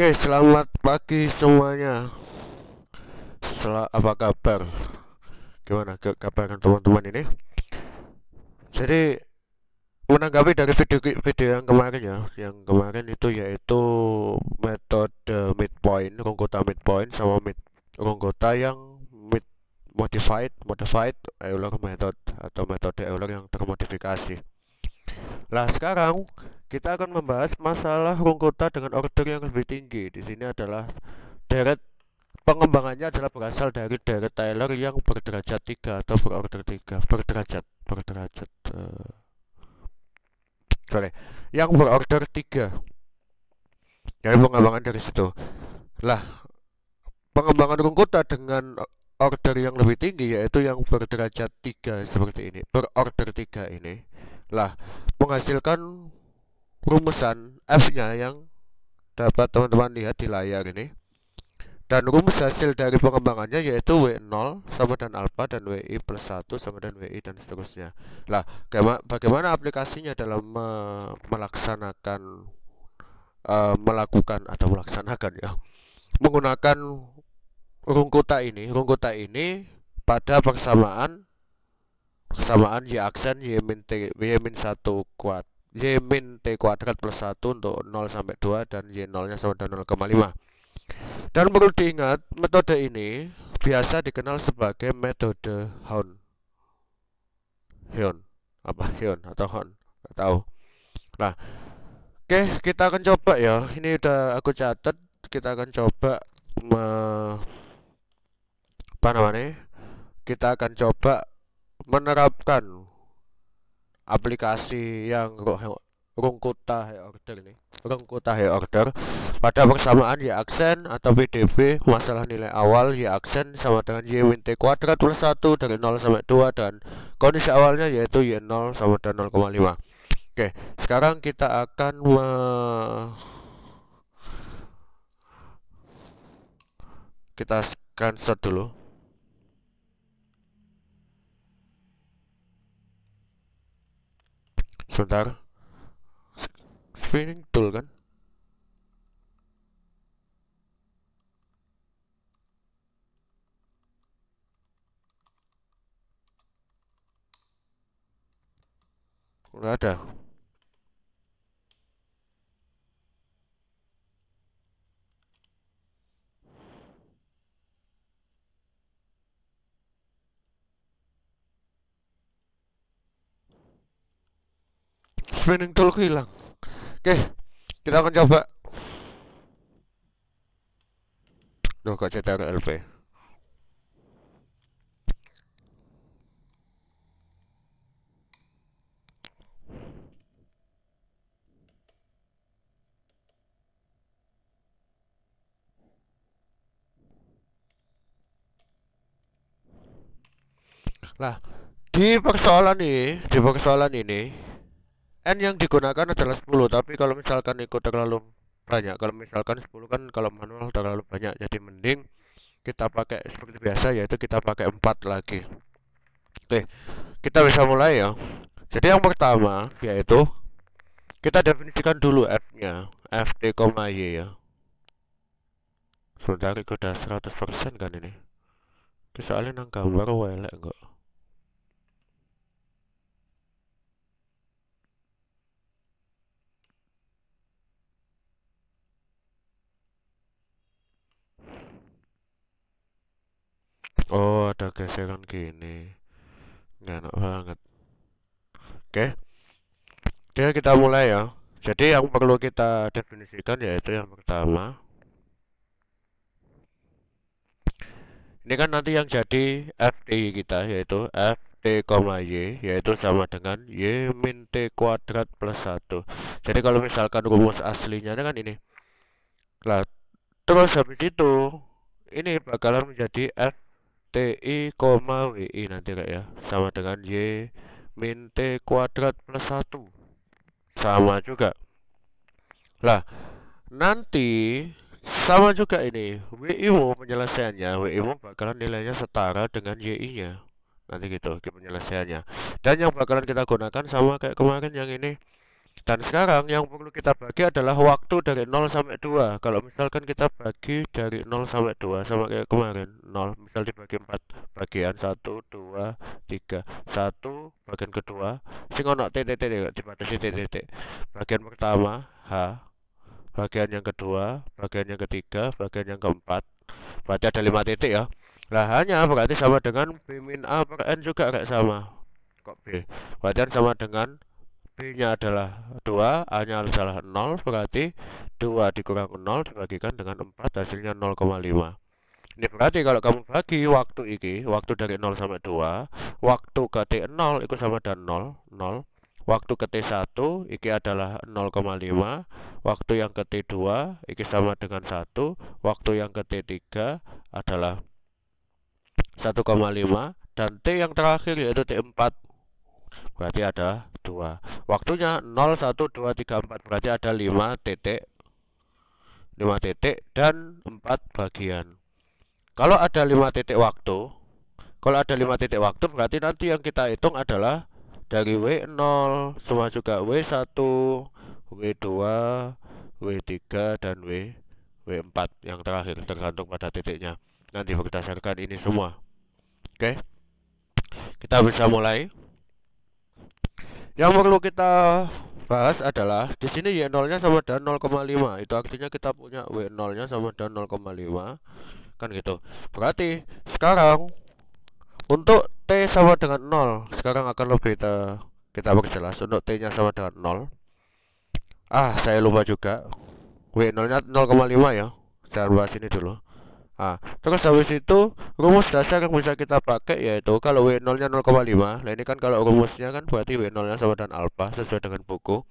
Oke, selamat pagi semuanya. Sel apa kabar? Gimana ke kabar teman-teman ini? Jadi menanggapi dari video video yang kemarin ya, yang kemarin itu yaitu metode midpoint, rongkota midpoint sama mid rongkota yang mid modified, modified Euler method atau metode Euler yang termodifikasi. Nah, sekarang kita akan membahas masalah rungkota dengan order yang lebih tinggi. Di sini adalah deret pengembangannya adalah berasal dari deret Taylor yang berderajat 3 atau berorder 3, berderajat, berderajat. Uh, sorry, yang berorder 3. Jadi pengembangan dari situ. Lah, pengembangan rungkota dengan order yang lebih tinggi yaitu yang berderajat 3 seperti ini, berorder 3 ini lah menghasilkan rumusan F-nya yang dapat teman-teman lihat di layar ini dan rumus hasil dari pengembangannya yaitu W0 sama dengan alfa dan WI plus 1 sama dengan WI dan seterusnya lah bagaimana aplikasinya dalam me melaksanakan e melakukan atau melaksanakan ya menggunakan rungkota ini rungkota ini pada persamaan kesamaan y aksen y min t y min satu kuat y min t kuadrat plus satu untuk 0 sampai 2 dan y nolnya sama dengan 0,5 dan perlu diingat metode ini biasa dikenal sebagai metode Hon Hion apa Hion atau Hon nggak tahu nah oke okay, kita akan coba ya ini udah aku catat kita akan coba me, apa namanya kita akan coba menerapkan aplikasi yang rungkuta high order ini rungkuta high order pada persamaan y ya aksen atau PDB masalah nilai awal y ya aksen sama dengan y win t kuadrat plus 1 dari 0 sampai 2 dan kondisi awalnya yaitu y0 sama dengan 0,5 oke sekarang kita akan me kita cancel dulu sebentar spinning tool kan udah ada spinning ku hilang oke kita akan coba Duh kok LP Nah, di persoalan ini, di persoalan ini n yang digunakan adalah 10 tapi kalau misalkan ikut terlalu banyak kalau misalkan 10 kan kalau manual terlalu banyak jadi mending kita pakai seperti biasa yaitu kita pakai 4 lagi oke kita bisa mulai ya jadi yang pertama yaitu kita definisikan dulu f nya koma y ya sebentar ikut 100% kan ini soalnya nang gambar welek enggak oh ada gesekan gini gak enak banget oke okay. oke kita mulai ya jadi yang perlu kita definisikan yaitu yang pertama ini kan nanti yang jadi FTI kita yaitu FT, Y yaitu sama dengan Y min T kuadrat plus 1 jadi kalau misalkan rumus aslinya kan ini lah terus habis itu ini bakalan menjadi F TI, WI nanti kayak ya sama dengan Y min T kuadrat plus satu sama juga lah nanti sama juga ini WI mu penyelesaiannya WI mu bakalan nilainya setara dengan YI nya nanti gitu penyelesaiannya dan yang bakalan kita gunakan sama kayak kemarin yang ini dan sekarang yang perlu kita bagi adalah waktu dari 0 sampai 2. Kalau misalkan kita bagi dari 0 sampai 2 sama kayak kemarin, 0 misal dibagi 4 bagian 1 2 3. 1 bagian kedua sing ono titik titik dibatasi titik. Bagian pertama H, bagian yang kedua, bagian yang ketiga, bagian yang keempat. Berarti ada 5 titik ya. Lah hanya berarti sama dengan B min A per N juga kayak sama. Kok B? Berarti kan sama dengan b nya adalah 2, A-nya adalah 0, berarti 2 dikurang 0 dibagikan dengan 4, hasilnya 0,5. Ini berarti kalau kamu bagi waktu ini, waktu dari 0 sampai 2, waktu ke T0 itu sama dengan 0, 0. Waktu ke T1 ini adalah 0,5, waktu yang ke T2 ini sama dengan 1, waktu yang ke T3 adalah 1,5, dan T yang terakhir yaitu T4 berarti ada 2 waktunya 0 1 2 3 4 berarti ada 5 titik 5 titik dan 4 bagian kalau ada 5 titik waktu kalau ada 5 titik waktu berarti nanti yang kita hitung adalah dari W0 semua juga W1, W2, W3 dan W W4 yang terakhir tergantung pada titiknya. Nanti berdasarkan ini semua. Oke. Okay. Kita bisa mulai. Yang perlu kita bahas adalah di sini y 0 nya sama dengan 0,5. Itu artinya kita punya w 0 nya sama dengan 0,5. Kan gitu. Berarti sekarang untuk t sama dengan 0, sekarang akan lebih kita kita perjelas untuk t-nya sama dengan 0. Ah, saya lupa juga. W 0 nya 0,5 ya. Saya bahas ini dulu. Nah, terus habis itu rumus dasar yang bisa kita pakai yaitu kalau W0 nya 0,5 nah ini kan kalau rumusnya kan berarti W0 nya sama dengan alfa sesuai dengan buku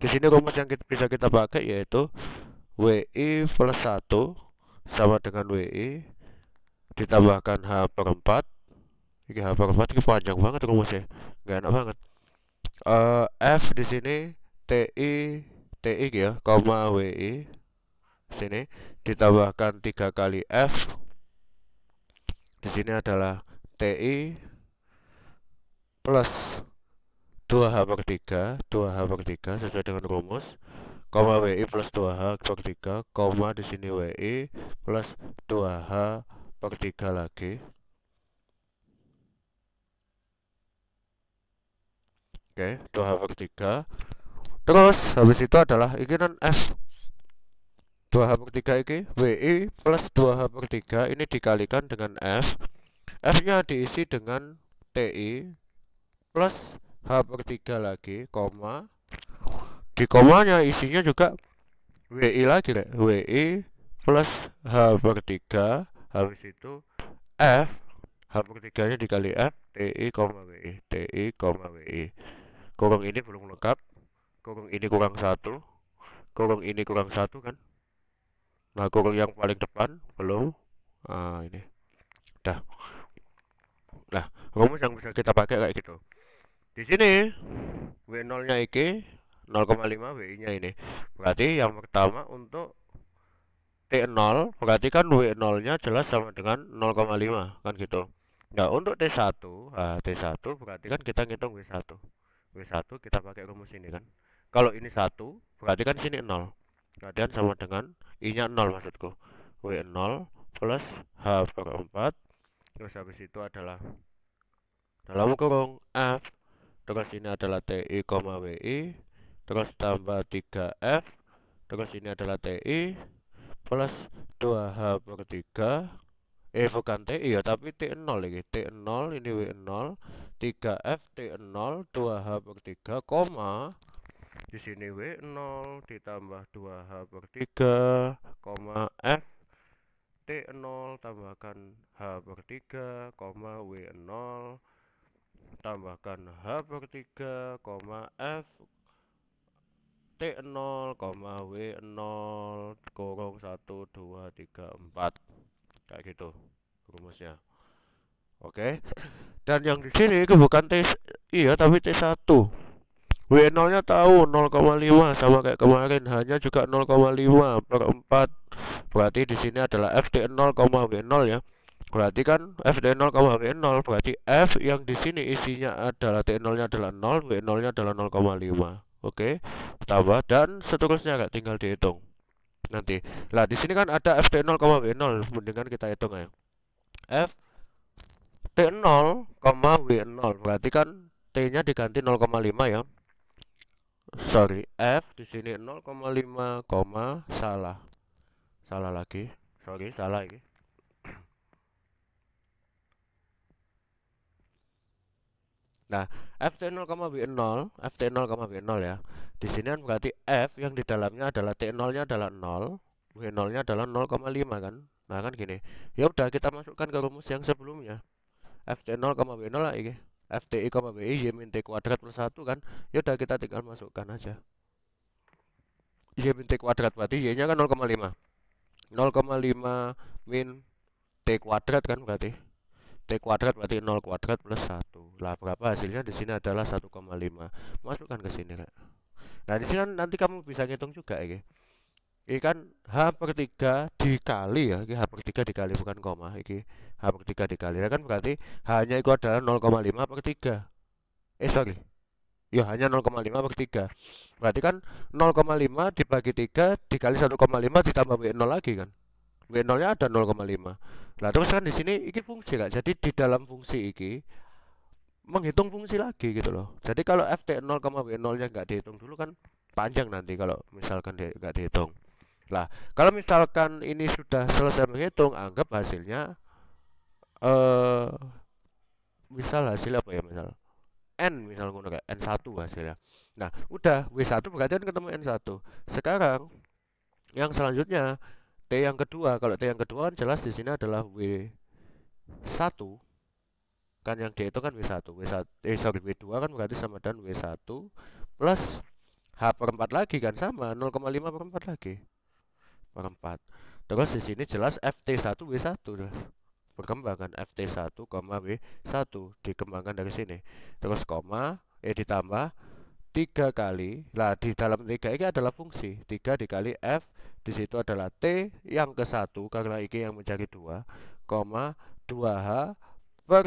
di sini rumus yang kita, bisa kita pakai yaitu WI plus 1 sama dengan WI ditambahkan H per 4 ini H per 4 ini panjang banget rumusnya nggak enak banget uh, F di sini TI TI ya, koma WI sini ditambahkan tiga kali F di sini adalah TI plus 2H per 3 2H per 3 sesuai dengan rumus koma WI plus 2H per 3 koma di sini WI plus 2H per 3 lagi oke 2H per 3 terus habis itu adalah ini F 2H per 3 ini WI plus 2H per 3 ini dikalikan dengan F F nya diisi dengan TI plus H per 3 lagi koma di komanya isinya juga WI lagi Rek. WI plus H per 3 habis itu F H per 3 nya dikali F TI koma WI TI koma WI kurung ini belum lengkap kurung ini kurang satu kurung ini kurang satu kan lagu yang paling depan belum nah, ini dah nah rumus yang bisa kita pakai kayak gitu di sini W0 nya iki 0,5 WI nya ini berarti yang pertama untuk T0 berarti kan W0 nya jelas sama dengan 0,5 kan gitu nah untuk T1 nah, T1 berarti kan kita ngitung W1 W1 kita pakai rumus ini kan kalau ini satu berarti kan sini 0 radian sama dengan I-nya 0 maksudku. W0 plus H per 4. Terus habis itu adalah dalam kurung F. Terus ini adalah TI, WI. Terus tambah 3F. Terus ini adalah TI plus 2H per 3 eh bukan TI ya tapi T0 lagi T0 ini W0 3F T0 2H per 3 koma di sini W0 ditambah 2H per 3 koma F T0 tambahkan H per 3 koma W0 tambahkan H per 3 koma F T0 koma W0 kurung 1 2 3 4 kayak gitu rumusnya oke okay. dan yang di sini itu bukan T iya tapi T1 W 0 nya tahu 0,5 sama kayak kemarin hanya juga 0,5 per 4 berarti di sini adalah FD 0, W0 ya berarti kan FD 0, W0 berarti f yang di sini isinya adalah t 0 nya adalah 0 W0 nya adalah 0,5 oke okay? tambah dan seterusnya kak tinggal dihitung nanti lah di sini kan ada FD 0, W0 mendingan kita hitung ya f t 0, W0 berarti kan t nya diganti 0,5 ya sorry f di sini 0,5 koma salah salah lagi sorry salah ini Nah, FT0, b 0 FT0, b 0 ya. Di sini kan berarti F yang di dalamnya adalah T0-nya adalah 0, W0-nya adalah 0,5 kan. Nah, kan gini. Ya udah kita masukkan ke rumus yang sebelumnya. FT0, b 0 lah ini. FTI, koma BI, Y min T kuadrat plus 1 kan. Yaudah kita tinggal masukkan aja. Y min T kuadrat berarti Y-nya kan 0,5. 0,5 min T kuadrat kan berarti. T kuadrat berarti 0 kuadrat plus 1. Lah berapa hasilnya di sini adalah 1,5. Masukkan ke sini, kan Nah, di sini nanti kamu bisa ngitung juga ya. Ini kan H per 3 dikali ya. Ini H per 3 dikali bukan koma. Ini H per 3 dikali. Ya kan berarti hanya itu adalah 0,5 per 3. Eh sorry. Ya hanya 0,5 per 3. Berarti kan 0,5 dibagi 3 dikali 1,5 ditambah W0 lagi kan. W0-nya ada 0,5. Nah, terus kan di sini ini fungsi lah Jadi di dalam fungsi ini menghitung fungsi lagi gitu loh. Jadi kalau ft 0, w 0-nya nggak dihitung dulu kan panjang nanti kalau misalkan nggak di, dihitung. Nah, kalau misalkan ini sudah selesai menghitung, anggap hasilnya eh misal hasil apa ya misal n misal n1 hasilnya. Nah, udah w1 berarti kan ketemu n1. Sekarang yang selanjutnya t yang kedua, kalau t yang kedua kan jelas di sini adalah w1 kan yang d itu kan w1, w1 eh sorry w2 kan berarti sama dengan w1 plus h per 4 lagi kan sama 0,5 per 4 lagi per 4. Terus di sini jelas FT1 W1 perkembangan FT1, W1 dikembangkan dari sini. Terus koma eh ditambah 3 kali. Lah di dalam 3 ini adalah fungsi. 3 dikali F di situ adalah T yang ke-1 karena ini yang mencari 2, koma 2H per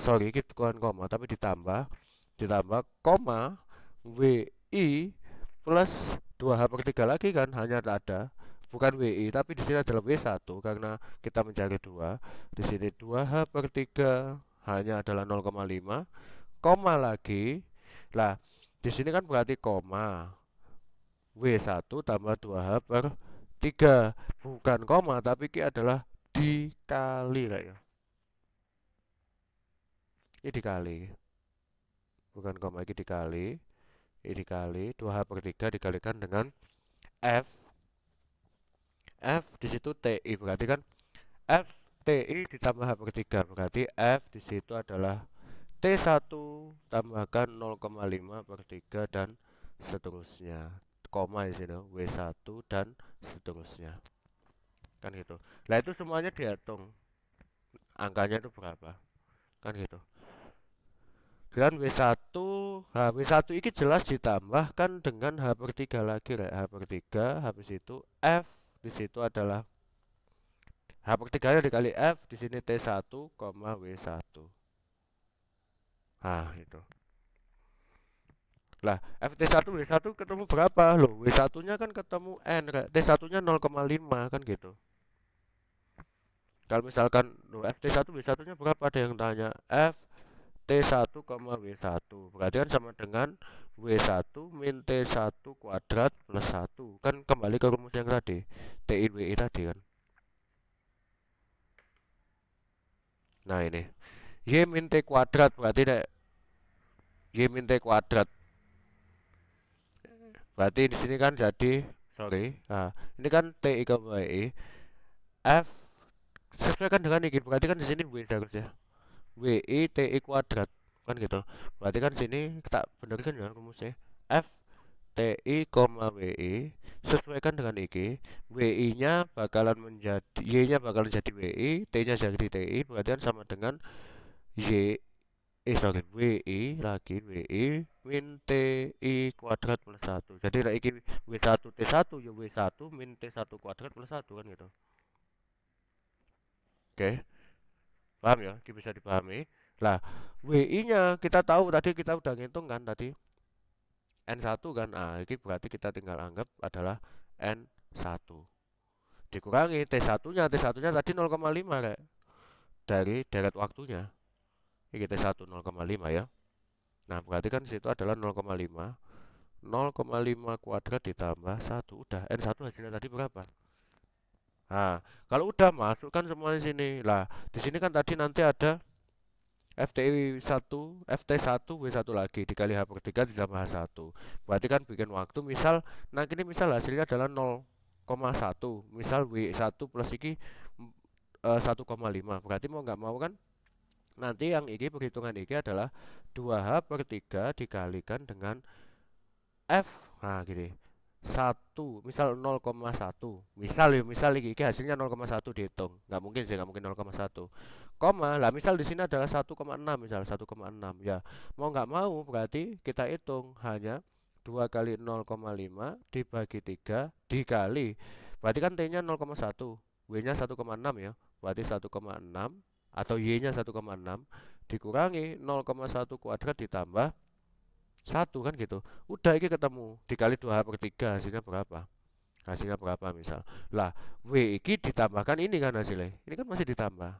3. Sorry, kita bukan koma tapi ditambah ditambah koma WI plus 2H per 3 lagi kan hanya ada bukan WI tapi di sini adalah W1 karena kita mencari 2 di sini 2H per 3 hanya adalah 0,5 koma lagi lah di sini kan berarti koma W1 tambah 2H per 3 bukan koma tapi ini adalah dikali lah ya ini dikali bukan koma ini dikali ini dikali 2H per 3 dikalikan dengan F F di situ TI berarti kan F TI ditambah H per 3 berarti F di situ adalah T1 tambahkan 0,5 per 3 dan seterusnya koma di sini W1 dan seterusnya kan gitu nah itu semuanya dihitung angkanya itu berapa kan gitu dan W1 H W1 ini jelas ditambahkan dengan H per 3 lagi ya. H per 3 habis itu F di situ adalah H per 3 nya dikali F di sini T1, W1 nah itu lah t 1 W1 ketemu berapa loh W1 nya kan ketemu N T1 nya 0,5 kan gitu kalau misalkan loh, t 1 W1 nya berapa ada yang tanya F T1 koma W1 berarti kan sama dengan W1 min T1 kuadrat plus 1 kan kembali ke rumus yang tadi in WI tadi kan nah ini Y min T kuadrat berarti ne, Y min T kuadrat berarti di sini kan jadi sorry nah, ini kan T ke WI F sesuaikan dengan ini berarti kan di sini W ya WI e TI kuadrat kan gitu berarti kan sini kita benerin ya rumusnya F W WI e, sesuaikan dengan W WI nya bakalan menjadi Y nya bakalan jadi WI e, T nya jadi TI berarti kan sama dengan Y eh sorry WI lagi WI min TI kuadrat plus 1 jadi iki W1 T1 ya W1 min T1 kuadrat plus 1 kan gitu oke okay paham ya bisa dipahami lah WI nya kita tahu tadi kita udah ngitung kan tadi N1 kan ah ini berarti kita tinggal anggap adalah N1 dikurangi T1 nya T1 nya tadi 0,5 kayak dari deret waktunya ini T1 0,5 ya nah berarti kan situ adalah 0,5 0,5 kuadrat ditambah 1 udah N1 hasilnya tadi berapa Nah, kalau udah masukkan semua di sini. Lah, di sini kan tadi nanti ada FTI 1, FT1, W1 lagi dikali H per 3 ditambah H1 berarti kan bikin waktu misal nah ini misal hasilnya adalah 0,1 misal W1 plus ini e, 1,5 berarti mau nggak mau kan nanti yang ini perhitungan ini adalah 2H per 3 dikalikan dengan F nah gini 1 misal 0,1 misal ya misal lagi ini hasilnya 0,1 dihitung nggak mungkin sih nggak mungkin 0,1 koma lah misal di sini adalah 1,6 misal 1,6 ya mau nggak mau berarti kita hitung hanya 2 kali 0,5 dibagi 3 dikali berarti kan T nya 0,1 W nya 1,6 ya berarti 1,6 atau Y nya 1,6 dikurangi 0,1 kuadrat ditambah satu kan gitu udah ini ketemu dikali dua per tiga hasilnya berapa hasilnya berapa misal lah W ini ditambahkan ini kan hasilnya ini kan masih ditambah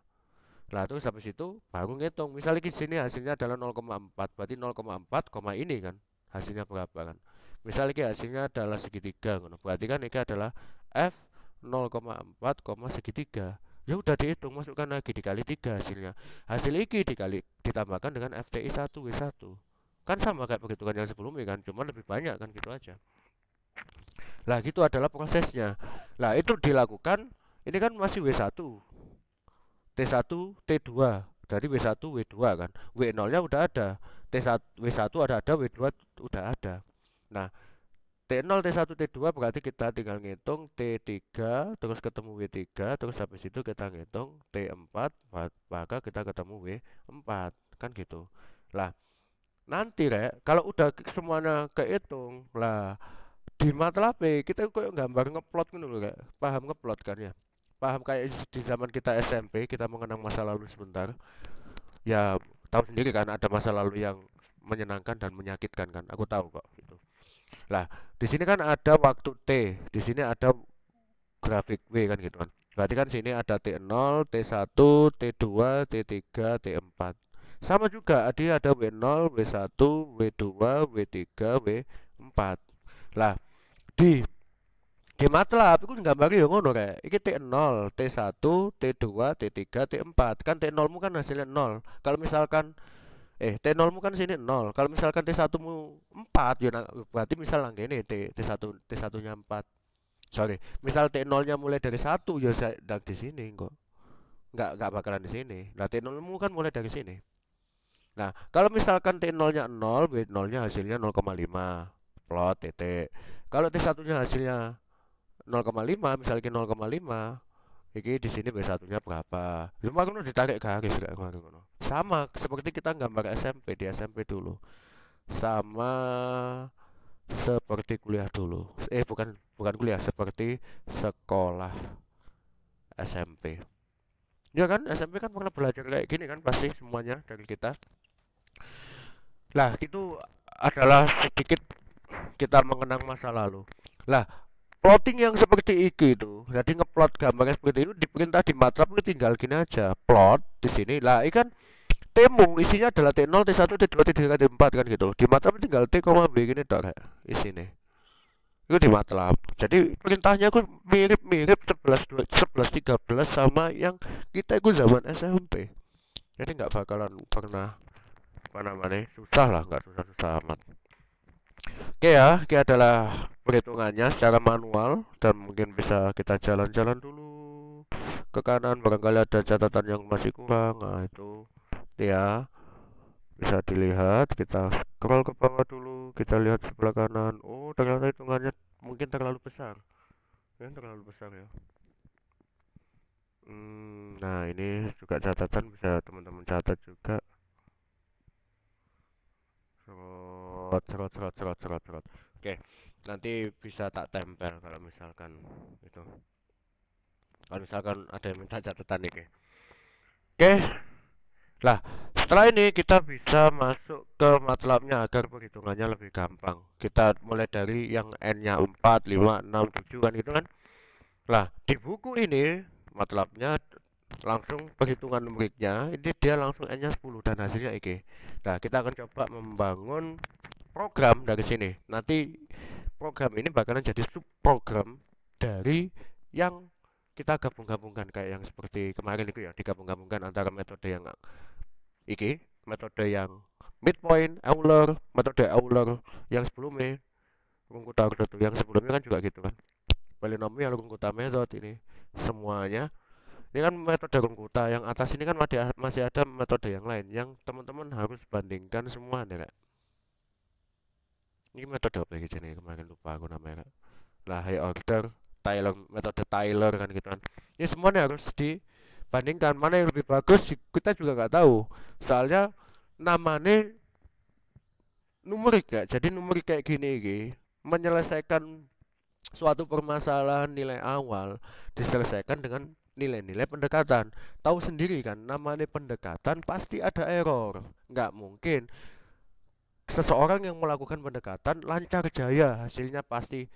lah terus sampai situ baru ngitung misalnya di sini hasilnya adalah 0,4 berarti 0,4 koma ini kan hasilnya berapa kan misalnya ini hasilnya adalah segitiga kan berarti kan ini adalah F 0,4 koma segitiga ya udah dihitung masukkan lagi dikali tiga hasilnya hasil iki dikali ditambahkan dengan FTI 1 W1 kan sama kayak begitu kan yang sebelumnya kan cuma lebih banyak kan gitu aja lah gitu adalah prosesnya lah itu dilakukan ini kan masih W1 T1 T2 dari W1 W2 kan W0 nya udah ada T1 W1 ada ada W2 udah ada nah T0, T1, T2 berarti kita tinggal ngitung T3, terus ketemu W3, terus habis itu kita ngitung T4, maka kita ketemu W4, kan gitu. Lah, nanti rek kalau udah semuanya kehitung lah di mata MATLAB e, kita kok gambar ngeplot kan dulu rek paham ngeplot kan ya paham kayak di zaman kita SMP kita mengenang masa lalu sebentar ya tahu sendiri kan ada masa lalu yang menyenangkan dan menyakitkan kan aku tahu kok gitu lah di sini kan ada waktu t di sini ada grafik w kan gitu kan berarti kan sini ada t0 t1 t2 t3 t4 sama juga dia ada W0, W1, W2, W3, W4. Lah, di di MATLAB iku gambare ya ngono rek. Iki T0, T1, T2, T3, T4. Kan T0mu kan hasilnya 0. Kalau misalkan eh T0mu kan sini 0. Kalau misalkan T1mu 4 ya berarti misal nggene T T1 T1-nya 4. Sorry, misal T0-nya mulai dari 1 ya dari di sini kok. Enggak enggak bakalan di sini. Nah T0mu kan mulai dari sini. Nah, kalau misalkan T0-nya 0, B0-nya hasilnya 0,5. Plot tt Kalau T1-nya hasilnya 0,5, misalnya 0,5, iki di sini B1-nya berapa? Lima kuno ditarik garis kayak Sama seperti kita gambar SMP di SMP dulu. Sama seperti kuliah dulu. Eh bukan bukan kuliah, seperti sekolah SMP. Ya kan SMP kan pernah belajar kayak gini kan pasti semuanya dari kita. Lah, itu adalah sedikit kita mengenang masa lalu. Lah, plotting yang seperti itu itu, jadi ngeplot gambarnya seperti itu diperintah di matrap ini tinggal gini aja, plot di sini. Lah, ikan temung isinya adalah T0, T1, T2, T3, T4 kan gitu. Di matrap tinggal T, B gini tok sini Itu di matlab. Jadi perintahnya aku mirip-mirip 11 11 13 sama yang kita itu zaman SMP. Jadi nggak bakalan pernah apa namanya susah lah nggak susah-susah amat oke ya ini adalah perhitungannya secara manual dan mungkin bisa kita jalan-jalan dulu ke kanan barangkali ada catatan yang masih kurang nah itu ya bisa dilihat kita scroll ke bawah dulu kita lihat sebelah kanan oh ternyata hitungannya mungkin terlalu besar ya terlalu besar ya Hmm, nah ini juga catatan bisa teman-teman catat juga cerot cerot cerot cerot cerot cerot oke nanti bisa tak tempel kalau misalkan itu kalau misalkan ada yang minta catatan nih oke oke lah setelah ini kita bisa masuk ke matlabnya agar perhitungannya lebih gampang kita mulai dari yang n-nya 4, 5, 6, 7 kan gitu kan lah di buku ini matlabnya langsung perhitungan numeriknya ini dia langsung n-nya 10 dan hasilnya EG nah kita akan coba membangun program dari sini nanti program ini bakalan jadi program dari yang kita gabung-gabungkan kayak yang seperti kemarin itu ya digabung-gabungkan antara metode yang IG metode yang midpoint Euler metode Euler yang sebelumnya rungkut yang sebelumnya kan juga gitu kan polinomial rungkut method ini semuanya ini kan metode komputer yang atas ini kan masih ada metode yang lain yang teman-teman harus bandingkan semua nih kak ini metode apa gitu nih kemarin lupa aku namanya kak lah high order Tyler metode Tyler kan gitu kan ini semuanya harus dibandingkan mana yang lebih bagus kita juga nggak tahu soalnya namanya numerik ya jadi numerik kayak gini gini menyelesaikan suatu permasalahan nilai awal diselesaikan dengan nilai-nilai pendekatan. Tahu sendiri kan, namanya pendekatan pasti ada error. Nggak mungkin seseorang yang melakukan pendekatan lancar jaya, hasilnya pasti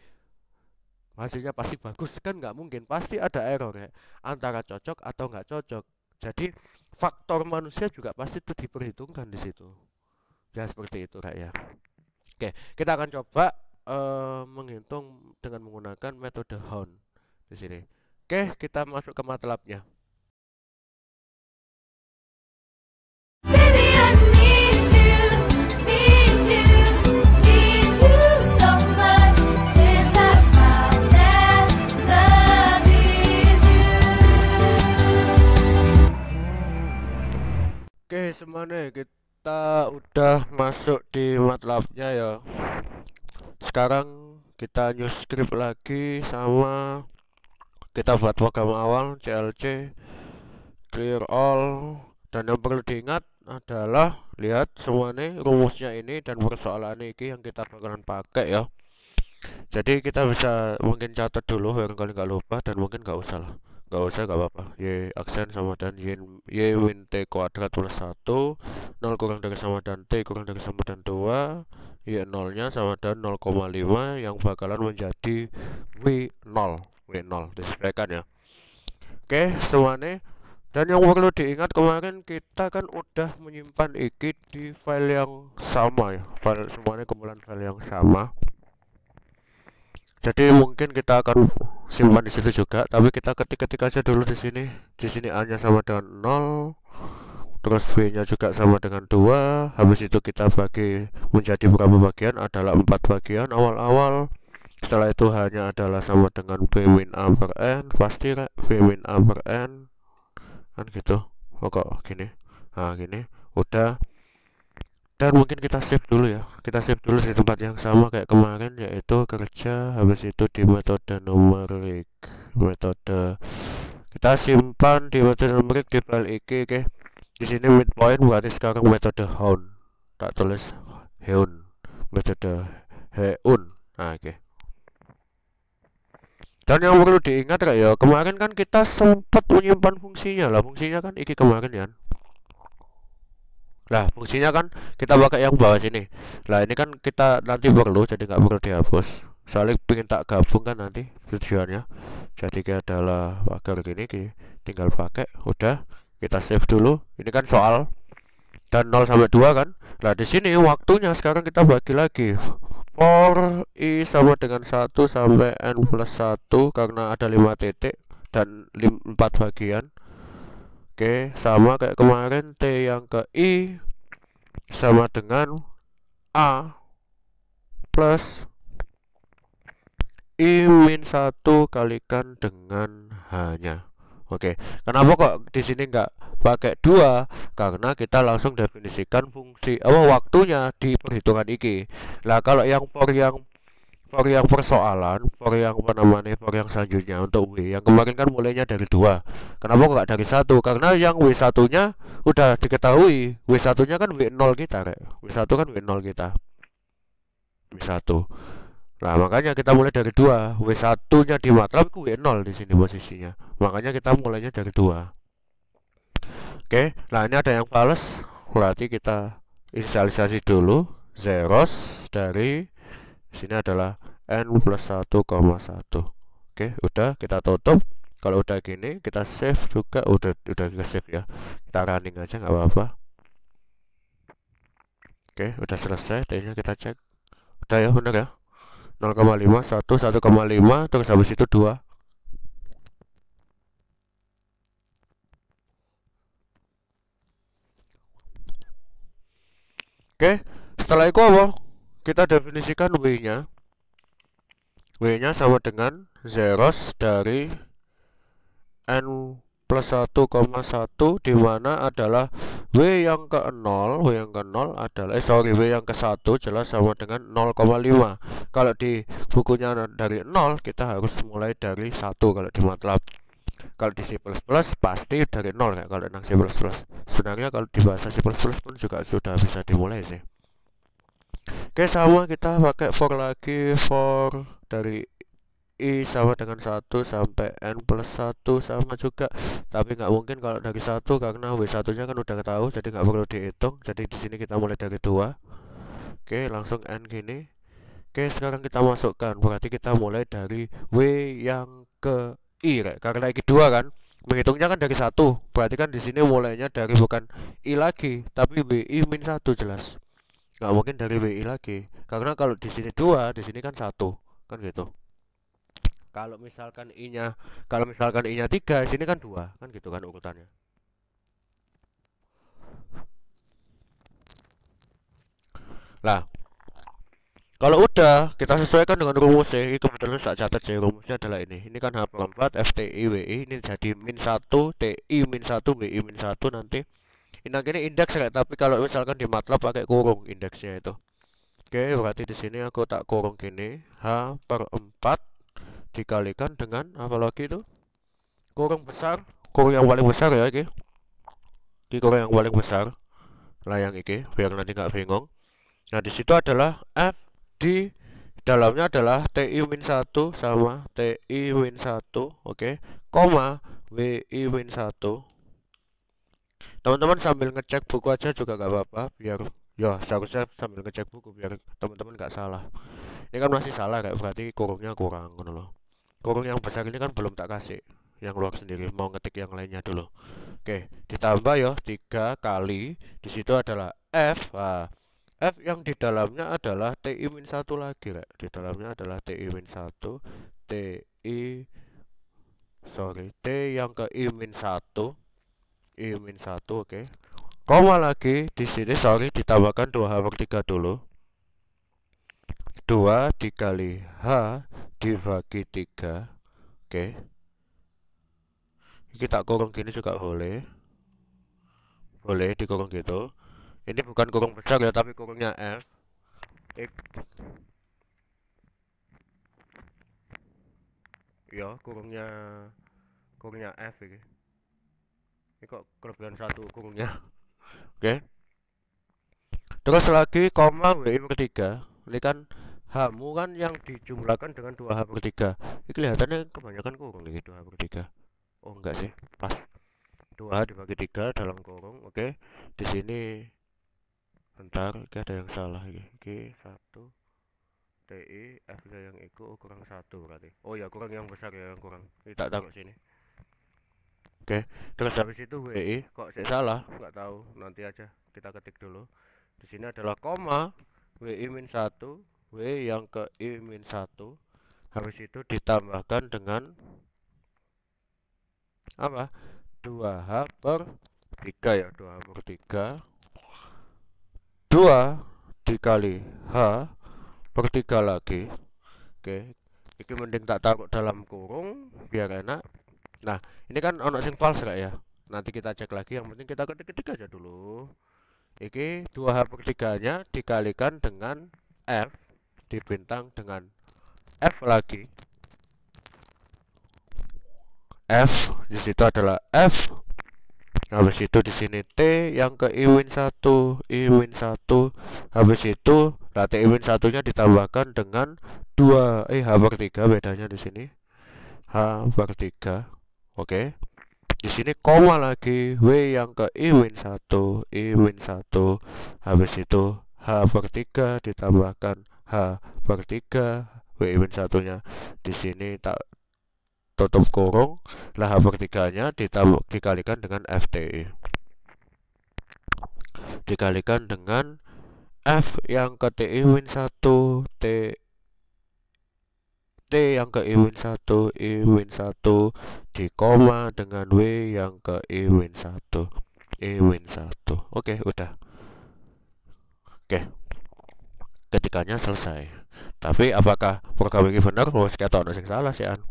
hasilnya pasti bagus kan nggak mungkin pasti ada error ya antara cocok atau nggak cocok jadi faktor manusia juga pasti itu diperhitungkan di situ ya seperti itu rakyat oke kita akan coba uh, menghitung dengan menggunakan metode Hound di sini Oke, kita masuk ke MATLAB-nya. Oke, semuanya kita udah masuk di matlab ya. Sekarang kita new script lagi sama kita buat program awal CLC clear all dan yang perlu diingat adalah lihat semua nih rumusnya ini dan persoalan ini yang kita bakalan pakai ya jadi kita bisa mungkin catat dulu yang kali nggak lupa dan mungkin nggak usah lah nggak usah nggak apa-apa y aksen sama dan y, y win t kuadrat plus 1 0 kurang dari sama dan t kurang dari sama dan 2 y nolnya sama dan 0,5 yang bakalan menjadi w 0 W0 disesuaikan ya oke semuanya dan yang perlu diingat kemarin kita kan udah menyimpan iki di file yang sama ya file semuanya kumpulan file yang sama jadi mungkin kita akan simpan di situ juga tapi kita ketik-ketik aja dulu di sini di sini A nya sama dengan 0 terus B nya juga sama dengan 2 habis itu kita bagi menjadi berapa bagian adalah empat bagian awal-awal setelah itu hanya adalah sama dengan win A per N Pasti rek win A per N Kan gitu Pokok gini Nah gini Udah dan mungkin kita save dulu ya kita save dulu di tempat yang sama kayak kemarin yaitu kerja habis itu di metode numerik metode kita simpan di metode numerik di file iki oke okay. di sini midpoint berarti sekarang metode hound tak tulis heun metode heun nah, oke okay dan yang perlu diingat kayak ya kemarin kan kita sempat menyimpan fungsinya lah fungsinya kan iki kemarin ya Nah, fungsinya kan kita pakai yang bawah sini. Nah, ini kan kita nanti perlu, jadi nggak perlu dihapus. Soalnya pengen tak gabung kan nanti tujuannya. Jadi adalah pagar gini, gini, tinggal pakai. Udah, kita save dulu. Ini kan soal dan 0 sampai 2 kan. Nah, di sini waktunya sekarang kita bagi lagi. 4 I sama dengan 1 sampai N plus 1 karena ada 5 titik dan 4 bagian Oke, sama kayak kemarin T yang ke I sama dengan A plus I min 1 kalikan dengan hanya Oke, kenapa kok di sini nggak pakai dua? Karena kita langsung definisikan fungsi apa oh, eh, waktunya di perhitungan iki. Lah kalau yang for yang for yang persoalan, for yang apa namanya, for yang selanjutnya untuk W yang kemarin kan mulainya dari dua. Kenapa nggak dari satu? Karena yang W satunya udah diketahui. W satunya kan W0 kita, rek. W1 kan W0 kita. W1. Nah, makanya kita mulai dari dua. W1-nya di matlab W0 di sini posisinya. Makanya kita mulainya dari dua. Oke, nah ini ada yang fals. Berarti kita inisialisasi dulu. Zeros dari sini adalah N plus 1,1. Oke, udah kita tutup. Kalau udah gini, kita save juga. Udah, udah kita save ya. Kita running aja, nggak apa-apa. Oke, udah selesai. Tadinya kita cek. Udah ya, bener ya. 0,5 1 1,5 terus habis itu 2 Oke, setelah itu apa? Kita definisikan W-nya. W-nya sama dengan zeros dari N plus 1,1 dimana adalah W yang ke 0, W yang ke 0 adalah, eh sorry, W yang ke 1 jelas sama dengan 0,5 Kalau di bukunya dari 0, kita harus mulai dari 1 kalau di MATLAB Kalau di C++ pasti dari 0 ya, kalau di C++ Sebenarnya kalau di bahasa C++ pun juga sudah bisa dimulai sih Oke sama kita pakai for lagi for dari I sama dengan satu sampai N plus satu sama juga tapi nggak mungkin kalau dari satu karena W1 nya kan udah ketahui, jadi nggak perlu dihitung jadi di sini kita mulai dari dua. oke langsung N gini oke sekarang kita masukkan berarti kita mulai dari W yang ke I right? karena ini dua kan menghitungnya kan dari satu, berarti kan di sini mulainya dari bukan I lagi tapi WI min satu jelas nggak mungkin dari WI lagi karena kalau di sini dua, di sini kan satu, kan gitu kalau misalkan I-nya kalau misalkan I-nya 3, sini kan dua, kan gitu kan urutannya. Nah, kalau udah kita sesuaikan dengan rumus ya, ini kebetulan saya catat sih ya, rumusnya adalah ini. Ini kan H 4 FTI WI ini jadi min 1 TI min 1 WI min 1 nanti. Nah, ini akhirnya indeks kayak tapi kalau misalkan di MATLAB pakai kurung indeksnya itu. Oke, berarti di sini aku tak kurung gini H per 4 dikalikan dengan apalagi itu kurung besar kurung yang paling besar ya oke Di kurung yang paling besar layang ini, biar nanti nggak bingung nah di situ adalah f di dalamnya adalah ti win satu sama ti win satu, oke koma wi win satu. teman-teman sambil ngecek buku aja juga nggak apa-apa biar ya seharusnya sambil ngecek buku biar teman-teman nggak salah ini kan masih salah kayak berarti kurungnya kurang loh kurung yang besar ini kan belum tak kasih yang luar sendiri mau ngetik yang lainnya dulu oke ditambah ya tiga kali disitu adalah f nah, f yang di dalamnya adalah ti min satu lagi rek di dalamnya adalah ti min satu ti sorry t yang ke i min satu i min satu oke okay. koma lagi di sini sorry ditambahkan dua hal tiga dulu 2 dikali H dibagi 3 oke okay. kita kurung gini juga boleh boleh dikurung gitu ini bukan kurung besar ya tapi kurungnya F X ya kurungnya kurungnya F ini ini kok kelebihan satu kurungnya oke okay. terus lagi koma WI per 3 ini kan Hamu kan yang dijumlahkan dengan 2H per 3 Ini kelihatannya kebanyakan kurung nih 2H per 3 Oh enggak sih, pas 2H dibagi 3 dalam kurung, oke okay. Di sini Bentar, ini ada yang salah ini Oke, 1 TI, F yang itu oh, kurang 1 berarti Oh ya, kurang yang besar ya, yang kurang Ini tak taruh sini Oke, okay. terus habis itu WI kok saya salah, Enggak tahu, nanti aja kita ketik dulu. Di sini adalah koma WI min 1 W yang ke I-1 min habis itu ditambahkan dengan apa 2H per 3 ya 2H per 3 2 dikali H per 3 lagi oke ini mending tak taruh dalam kurung biar enak nah ini kan ono sing false gak ya nanti kita cek lagi yang penting kita ketik-ketik aja dulu iki 2H per 3 nya dikalikan dengan F dibintang dengan F lagi. F di situ adalah F. Habis itu di sini T yang ke I win 1, I win 1. Habis itu berarti nah, Iwin I win 1-nya ditambahkan dengan 2 eh H per 3 bedanya di sini. H per 3. Oke. Okay. Di sini koma lagi W yang ke I win 1, I win 1. Habis itu H per 3 ditambahkan H per 3 W min satunya di sini tak tutup kurung lah H per 3 nya ditabuk, dikalikan dengan FTE dikalikan dengan F yang ke TI min 1 T T yang ke I min 1 I min 1 di koma dengan W yang ke I min 1 I min 1 oke okay, udah oke okay ketikanya selesai. Tapi apakah programming benar? Oh, sekitar ada yang salah sih, An.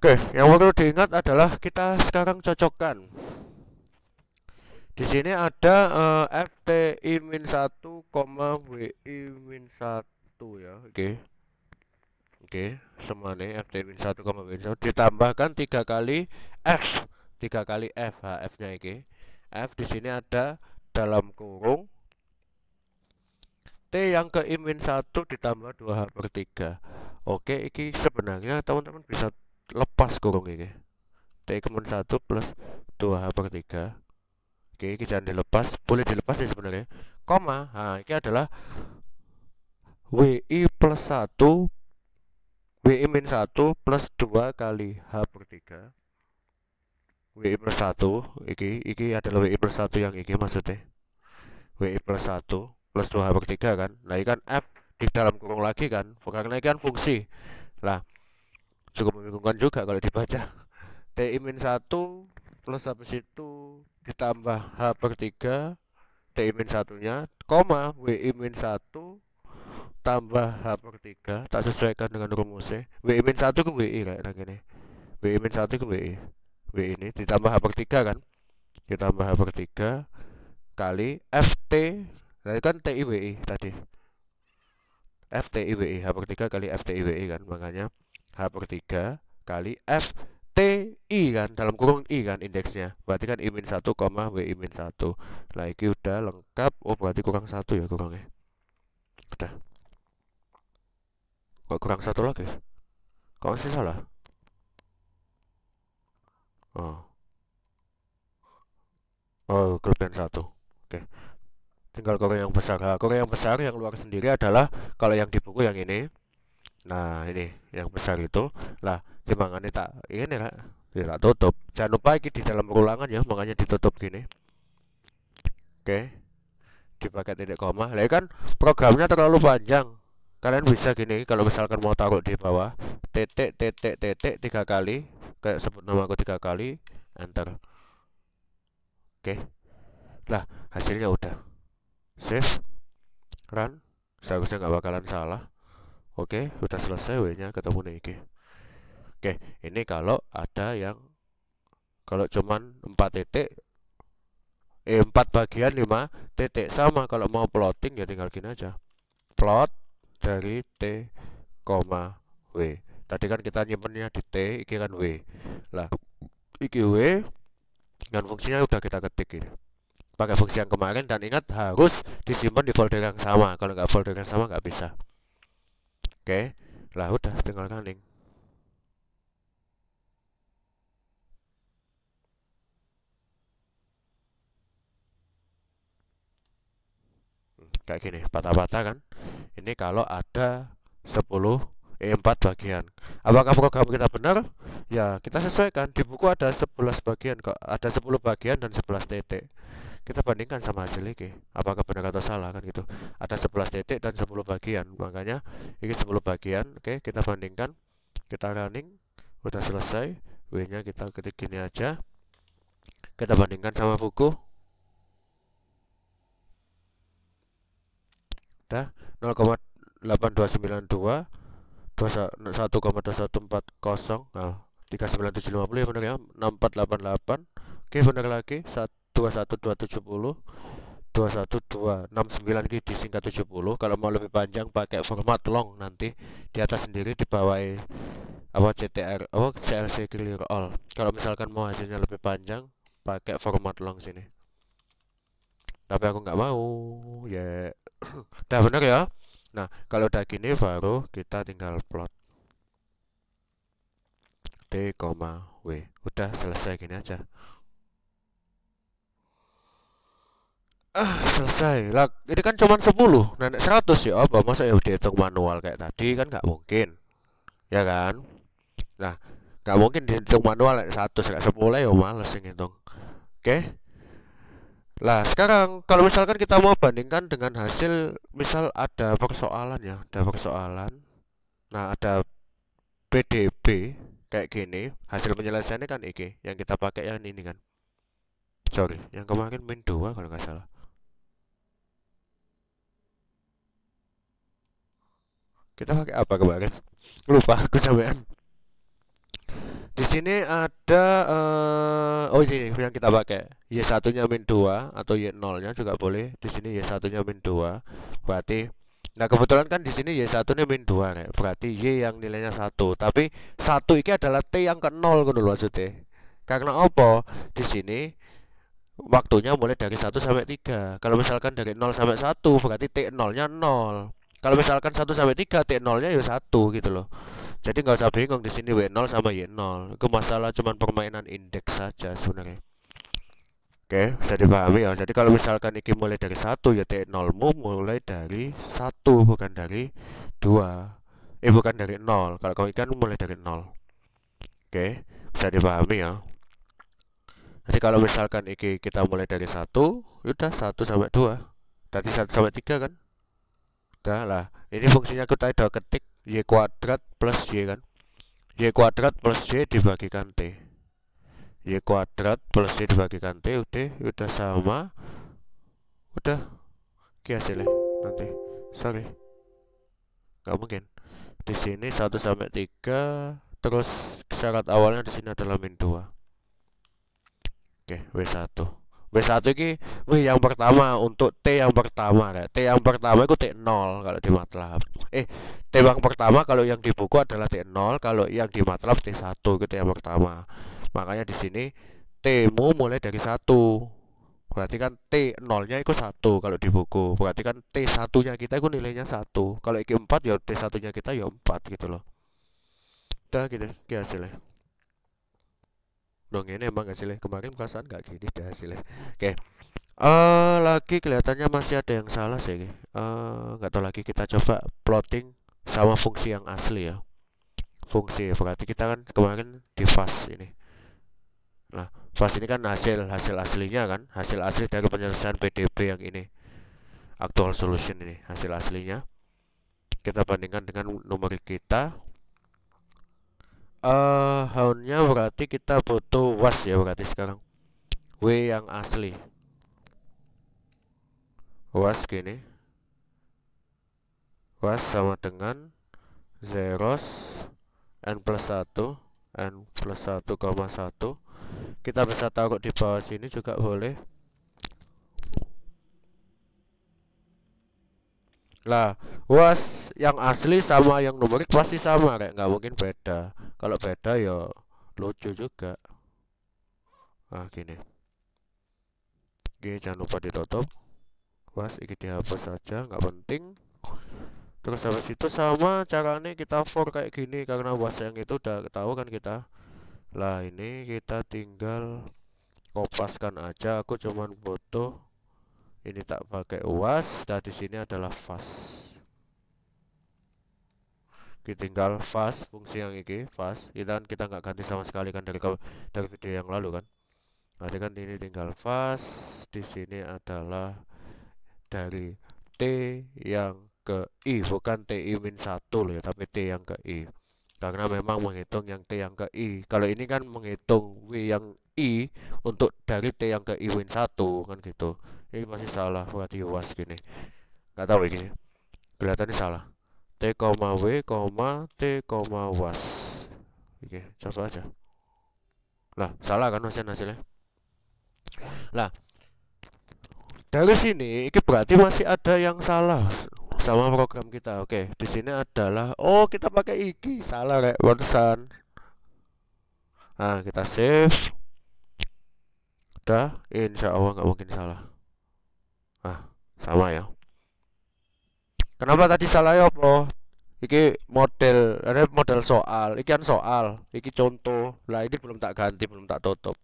Oke, yang perlu diingat adalah kita sekarang cocokkan. Di sini ada uh, eh, FTI min 1, WI min 1 ya. Oke. Okay. Oke, okay. semane FTI min 1, WI min 1 ditambahkan 3 kali F, 3 kali F, HF-nya ini. F di sini ada dalam kurung T yang ke imin 1 ditambah 2H per 3. Oke, ini sebenarnya teman-teman bisa lepas kurung ini. T ke kemun 1 plus 2H per 3. Oke, ini jangan dilepas. Boleh dilepas ya sebenarnya. Koma, nah, ini adalah WI plus 1 WI min 1 plus 2 kali H per 3 WI plus 1 ini, ini adalah WI plus 1 yang ini maksudnya WI plus 1 plus 2H per 3 kan. Nah, ini kan F di dalam kurung lagi kan. Karena ini kan fungsi. Lah, cukup membingungkan juga kalau dibaca. TI min 1 plus habis itu ditambah H per 3 TI min 1 nya koma WI min 1 tambah H per 3 tak sesuaikan dengan rumusnya WI min 1 ke WI kayak nah gini WI min 1 ke WI WI ini ditambah H per 3 kan ditambah H per 3 kali FT Nah, kan TIWI tadi. FTIWI, H per 3 kali FTIWI kan. Makanya H per 3 kali FTI kan. Dalam kurung I kan indeksnya. Berarti kan I min 1, W I min 1. Nah, ini udah lengkap. Oh, berarti kurang 1 ya kurangnya. Udah. Kok kurang 1 lagi? Kok masih salah? Oh. Oh, kelebihan 1. Oke. Okay tinggal goreng yang besar. Nah, yang besar yang luar sendiri adalah kalau yang di buku yang ini. Nah, ini yang besar itu. Lah, timbangannya tak ini lah, ya, tidak tutup. Jangan lupa ini di dalam ulangan ya, makanya ditutup gini. Oke. Dipakai titik koma. Lah kan programnya terlalu panjang. Kalian bisa gini kalau misalkan mau taruh di bawah titik titik titik tiga kali kayak sebut nama aku tiga kali enter oke okay. lah hasilnya udah save run seharusnya nggak bakalan salah oke sudah selesai w nya ketemu nih oke oke ini kalau ada yang kalau cuman 4 titik eh, 4 bagian 5 titik sama kalau mau plotting ya tinggal gini aja plot dari T, koma W tadi kan kita nyimpennya di T, iki kan W lah iki W dan fungsinya udah kita ketik ini pakai fungsi yang kemarin dan ingat harus disimpan di folder yang sama kalau nggak folder yang sama nggak bisa oke okay. lah udah tinggal running hmm, kayak gini patah-patah kan ini kalau ada 10 E4 eh, bagian apakah program kita benar ya kita sesuaikan di buku ada 11 bagian kok ada 10 bagian dan 11 titik kita bandingkan sama hasilnya ke apakah benar atau salah kan gitu ada 11 titik dan 10 bagian makanya ini 10 bagian oke okay, kita bandingkan kita running udah selesai W nya kita ketik gini aja kita bandingkan sama buku dah 0,8292 1,2140 nah 39750 ya benar ya 6488 oke benar lagi 1 21270 21269 ini disingkat 70 kalau mau lebih panjang pakai format long nanti di atas sendiri di bawah e, apa CTR oh CLC clear all kalau misalkan mau hasilnya lebih panjang pakai format long sini tapi aku nggak mau ya yeah. nah bener ya nah kalau udah gini baru kita tinggal plot T, W udah selesai gini aja ah selesai lah ini kan cuma 10 nenek 100 ya apa masa ya dihitung manual kayak tadi kan nggak mungkin ya kan nah nggak mungkin dihitung manual kayak 100 kayak 10 ya males yang hitung oke okay? lah sekarang kalau misalkan kita mau bandingkan dengan hasil misal ada persoalan ya, ada persoalan. Nah, ada PDB kayak gini, hasil penyelesaiannya kan iki yang kita pakai yang ini kan. Sorry, yang kemarin min 2 kalau nggak salah. kita pakai apa kemarin lupa aku sampean di sini ada uh, oh ini yang kita pakai y satunya min 2 atau y nya juga boleh di sini y satunya min 2 berarti nah kebetulan kan di sini y satunya min 2 nih berarti y yang nilainya satu tapi satu ini adalah t yang ke nol kan maksudnya karena opo di sini waktunya mulai dari satu sampai tiga. kalau misalkan dari nol sampai satu, berarti t nya nol. Kalau misalkan 1 sampai 3 T0-nya ya 1 gitu loh. Jadi nggak usah bingung di sini W0 sama Y0. Itu masalah cuman permainan indeks saja sebenarnya. Oke, bisa dipahami ya. Jadi kalau misalkan ini mulai dari 1 ya T0-mu mulai dari 1 bukan dari 2. Eh bukan dari 0. Kalau kau ikan mulai dari 0. Oke, bisa dipahami ya. Jadi kalau misalkan iki kita mulai dari 1, ya udah 1 sampai 2. Tadi 1 sampai 3 kan? kuadrat lah ini fungsinya kita udah ketik y kuadrat plus y kan y kuadrat plus y dibagikan t y kuadrat plus y dibagikan t udah udah sama udah oke hasilnya nanti sorry nggak mungkin di sini satu sampai tiga terus syarat awalnya di sini adalah min dua oke W1 B1 ini W yang pertama untuk T yang pertama ya. T yang pertama itu T0 kalau di MATLAB eh T yang pertama kalau yang di buku adalah T0 kalau yang di MATLAB T1 itu T yang pertama makanya di sini T mu mulai dari 1 berarti kan T 0 nya itu 1 kalau di buku berarti kan T 1 nya kita itu nilainya 1 kalau ini 4 ya T 1 nya kita ya 4 gitu loh udah gitu gitu hasilnya dong ini emang hasilnya kemarin perasaan nggak gini dah hasilnya oke okay. uh, eh, lagi kelihatannya masih ada yang salah sih eh, nggak gak tahu lagi kita coba plotting sama fungsi yang asli ya fungsi berarti kita kan kemarin di fast ini nah fast ini kan hasil hasil aslinya kan hasil asli dari penyelesaian PDB yang ini actual solution ini hasil aslinya kita bandingkan dengan numerik kita uh, eh, hound-nya berarti kita butuh was ya berarti sekarang W yang asli was gini was sama dengan zeros n plus 1 n plus 1,1 kita bisa taruh di bawah sini juga boleh lah was yang asli sama yang numerik pasti sama kayak nggak mungkin beda kalau beda ya lucu juga ah, gini gini jangan lupa ditutup was ini dihapus saja nggak penting terus habis itu sama caranya kita for kayak gini karena was yang itu udah tahu kan kita lah ini kita tinggal kopaskan aja aku cuman butuh ini tak pakai uas dan di sini adalah fast kita tinggal fast fungsi yang ini fast Kita kan kita nggak ganti sama sekali kan dari dari video yang lalu kan berarti kan ini tinggal fast di sini adalah dari t yang ke i bukan t i min satu loh ya tapi t yang ke i karena memang menghitung yang T yang ke I. Kalau ini kan menghitung W yang I untuk dari T yang ke I win 1 kan gitu. Ini masih salah berarti was gini. Nggak tahu ini. Kelihatannya salah. T, koma W, koma T, koma was. Oke, contoh aja. Lah, salah kan hasil hasilnya? Lah, dari sini, ini berarti masih ada yang salah sama program kita. Oke, di sini adalah oh kita pakai iki salah rek barusan. Nah, kita save. Udah, insya Allah nggak mungkin salah. Ah, sama ya. Kenapa tadi salah ya, Bro? Iki model, ada model soal, iki kan soal, iki contoh. Lah ini belum tak ganti, belum tak tutup.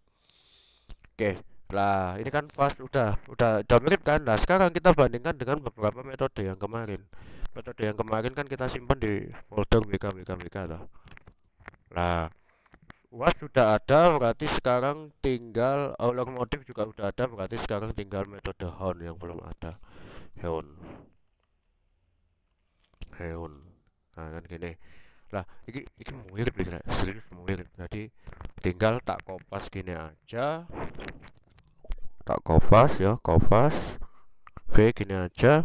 Oke. Nah, ini kan pas udah udah udah mirip kan. Nah, sekarang kita bandingkan dengan beberapa metode yang kemarin. Metode yang kemarin kan kita simpan di folder WK WK WK lah. Nah, UAS sudah ada, berarti sekarang tinggal oh, motif juga udah ada, berarti sekarang tinggal metode hound yang belum ada. Heon. Heon. Nah, kan gini. Lah, ini ini mirip iki serius mirip. Jadi tinggal tak kopas gini aja tak kofas ya kofas v gini aja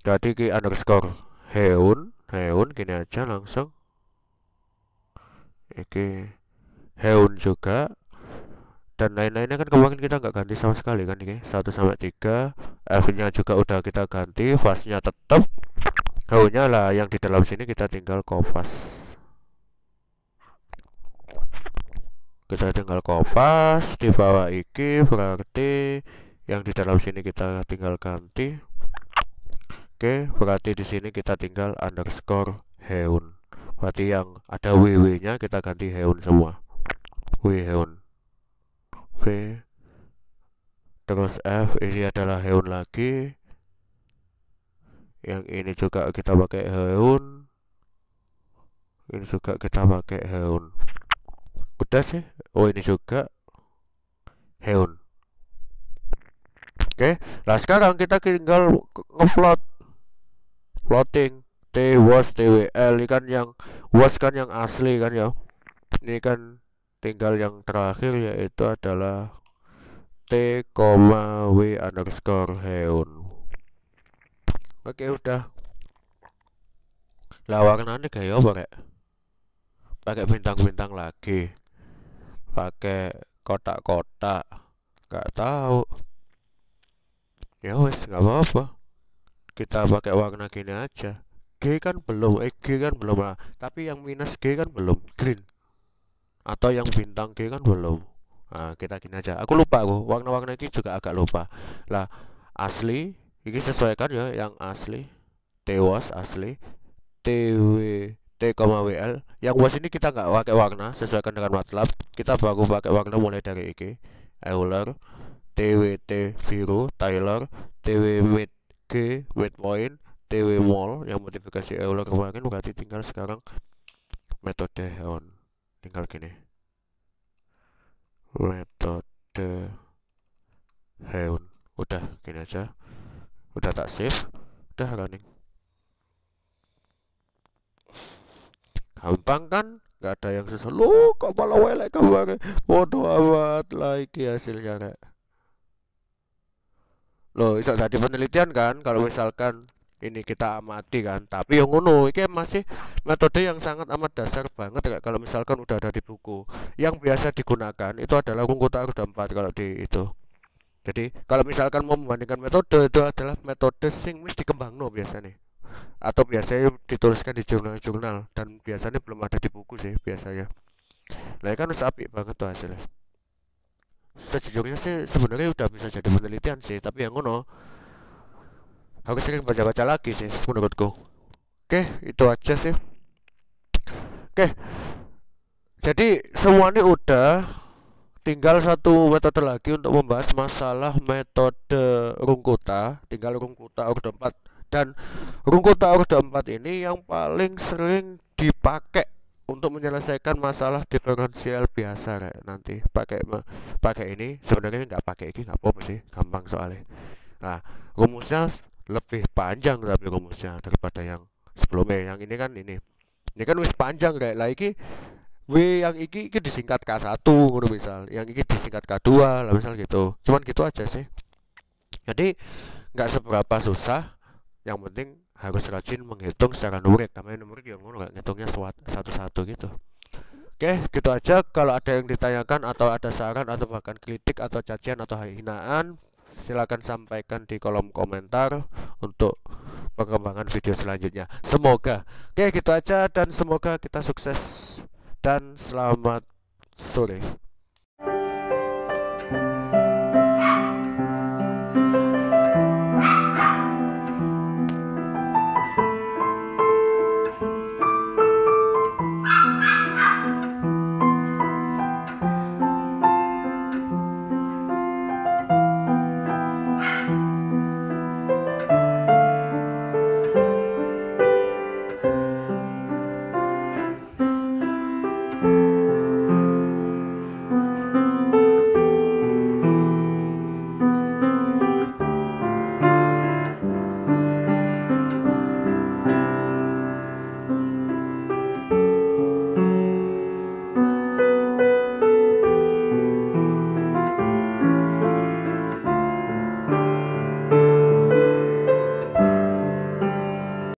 jadi ki underscore heun heun gini aja langsung oke heun juga dan lain-lainnya kan kemarin kita nggak ganti sama sekali kan ini 1 sampai 3 F nya juga udah kita ganti v-nya tetap haunya lah yang di dalam sini kita tinggal kovas kita tinggal kopas di bawah iki berarti yang di dalam sini kita tinggal ganti oke berarti di sini kita tinggal underscore heun berarti yang ada ww nya kita ganti heun semua w heun v terus f ini adalah heun lagi yang ini juga kita pakai heun ini juga kita pakai heun udah sih oh ini juga heon Oke, okay. nah sekarang kita tinggal ngefloat floating T was TWL ini kan yang was kan yang asli kan ya. Ini kan tinggal yang terakhir yaitu adalah T, W underscore heon. Oke okay, udah. Lah warnanya kayak apa kayak? Pakai bintang-bintang lagi pakai kotak-kotak nggak tahu ya wes nggak apa-apa kita pakai warna gini aja G kan belum eh G kan belum lah tapi yang minus G kan belum green atau yang bintang G kan belum nah, kita gini aja aku lupa aku warna-warna ini juga agak lupa lah asli ini sesuaikan ya yang asli tewas asli tw T, WL yang was ini kita nggak pakai warna sesuaikan dengan MATLAB kita baru pakai warna mulai dari ini e Euler TWT Viro Taylor TWG T, TW Mall yang modifikasi Euler kemarin berarti tinggal sekarang metode on tinggal gini metode heon udah gini aja udah tak save udah running gampang kan nggak ada yang susah lu kok malah welek kemana bodoh amat lah iki hasilnya rek loh bisa jadi penelitian kan kalau misalkan ini kita amati kan tapi yang ngono ini masih metode yang sangat amat dasar banget ya kalau misalkan udah ada di buku yang biasa digunakan itu adalah rungkuta roda empat kalau di itu jadi kalau misalkan mau membandingkan metode itu adalah metode sing mesti wis no biasanya atau biasanya dituliskan di jurnal-jurnal dan biasanya belum ada di buku sih biasanya nah kan harus api banget tuh hasilnya sejujurnya sih sebenarnya udah bisa jadi penelitian sih tapi yang ngono harus sering baca-baca lagi sih menurutku oke itu aja sih oke jadi semuanya udah tinggal satu metode lagi untuk membahas masalah metode rungkuta tinggal rungkuta ordo 4 dan Rungkotaurus keempat ini yang paling sering dipakai untuk menyelesaikan masalah diferensial biasa kayak nanti pakai pakai ini sebenarnya nggak pakai ini nggak apa-apa sih gampang soalnya nah rumusnya lebih panjang tapi rumusnya daripada yang sebelumnya yang ini kan ini ini kan wis panjang kayak lah lagi W yang iki iki disingkat K1 ngono misal yang iki disingkat K2 lah misal gitu cuman gitu aja sih jadi nggak seberapa susah yang penting harus rajin menghitung secara numerik namanya numerik yang ngono nggak ngitungnya satu-satu gitu oke gitu aja kalau ada yang ditanyakan atau ada saran atau bahkan kritik atau cacian atau hinaan silakan sampaikan di kolom komentar untuk perkembangan video selanjutnya semoga oke gitu aja dan semoga kita sukses dan selamat sore